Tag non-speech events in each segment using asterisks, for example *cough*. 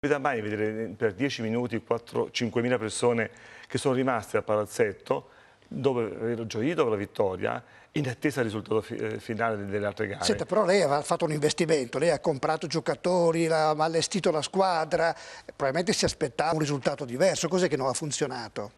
Vi dà mai vedere per 10 minuti 5.000 persone che sono rimaste al palazzetto dove aver gioito per la vittoria in attesa del risultato fi eh, finale delle altre gare. Senta, però lei ha fatto un investimento, lei ha comprato giocatori, ha allestito la squadra, probabilmente si aspettava un risultato diverso, cos'è che non ha funzionato?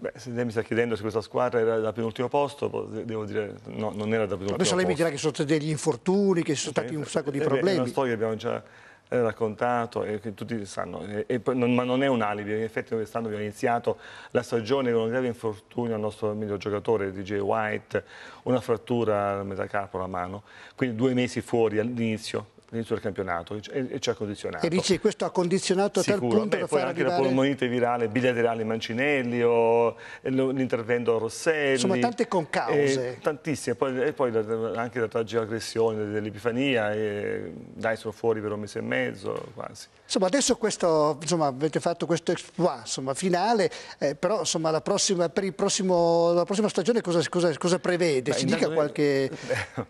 Beh, se lei mi sta chiedendo se questa squadra era da penultimo posto, devo dire no, non era da penultimo posto. Adesso lei mi dirà che sono stati degli infortuni, che ci sono eh, stati un sacco di problemi. Eh, è una storia che abbiamo già raccontato e che tutti sanno, e, e, non, ma non è un alibi, in effetti quest'anno abbiamo iniziato la stagione con un grave infortunio al nostro miglior giocatore, DJ White, una frattura a metacarpo alla mano, quindi due mesi fuori all'inizio, all'inizio del campionato e, e ci ha condizionato. E dici questo ha condizionato a tal punto Beh, da poi anche arrivare... la polmonite virale bilaterale Mancinelli o l'intervento a Rosselli. Insomma tante concause. Eh, tantissime, poi, e poi anche la tragica aggressione dell'Epifania, eh, dai sono fuori per un mese e mezzo quasi. Insomma adesso questo, insomma, avete fatto questo exploit insomma, finale, eh, però insomma, la prossima, per prossimo, la prossima stagione cosa, cosa, cosa prevede? Beh, Ci dica qualche, eh,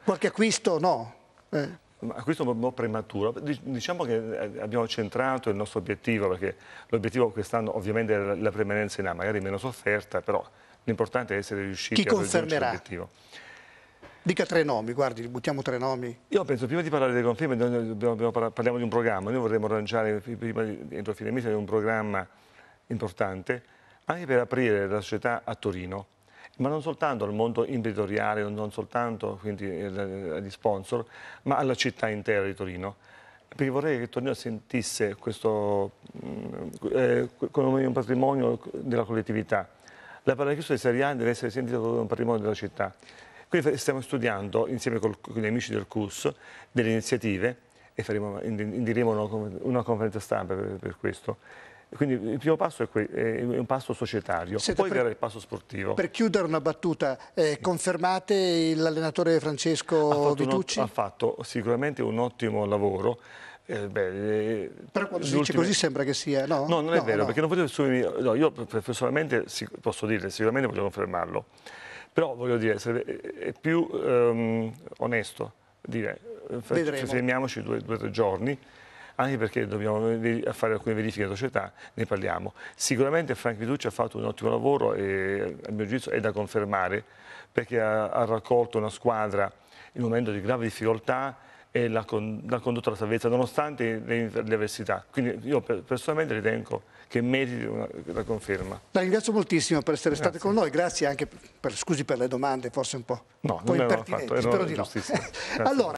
*laughs* qualche acquisto? No? Eh. Ma questo è un po' prematuro. Diciamo che eh, abbiamo centrato il nostro obiettivo, perché l'obiettivo quest'anno ovviamente è la permanenza in A, magari meno sofferta, però l'importante è essere riusciti Chi a raggiungere l'obiettivo. Dica tre nomi, guardi, buttiamo tre nomi. Io penso, prima di parlare delle conferme, parliamo di un programma. Noi vorremmo lanciare, prima, entro fine mese, un programma importante anche per aprire la società a Torino ma non soltanto al mondo imprenditoriale, non soltanto quindi, eh, eh, agli sponsor, ma alla città intera di Torino. Perché vorrei che Torino sentisse questo mm, eh, come un patrimonio della collettività. La Paradiso di Serie A deve essere sentita come un patrimonio della città. Quindi stiamo studiando insieme col, con gli amici del CUS delle iniziative e faremo, indiremo una, una conferenza stampa per, per questo. Quindi il primo passo è, è un passo societario, Siete poi verrà il passo sportivo. Per chiudere una battuta, eh, confermate l'allenatore Francesco ha Vitucci? Un, ha fatto sicuramente un ottimo lavoro. Eh, beh, eh, Però quando si dice così sembra che sia, no? No, non è no, vero, no. perché non voglio assumere... No, io personalmente posso dire, sicuramente voglio confermarlo. Però voglio dire, eh, è più ehm, onesto dire, eh, fermiamoci due o tre giorni, anche perché dobbiamo fare alcune verifiche alla società, ne parliamo. Sicuramente Frank Vitucci ha fatto un ottimo lavoro e a mio giudizio è da confermare perché ha, ha raccolto una squadra in un momento di grave difficoltà e l'ha, con, condotto alla salvezza nonostante le, le, avversità. Quindi io personalmente ritengo che meriti una, la conferma. La ringrazio moltissimo per essere state con noi, grazie anche per, scusi per le domande, forse un po', no, un po non impertinenti, fatto, spero di no. *laughs* allora,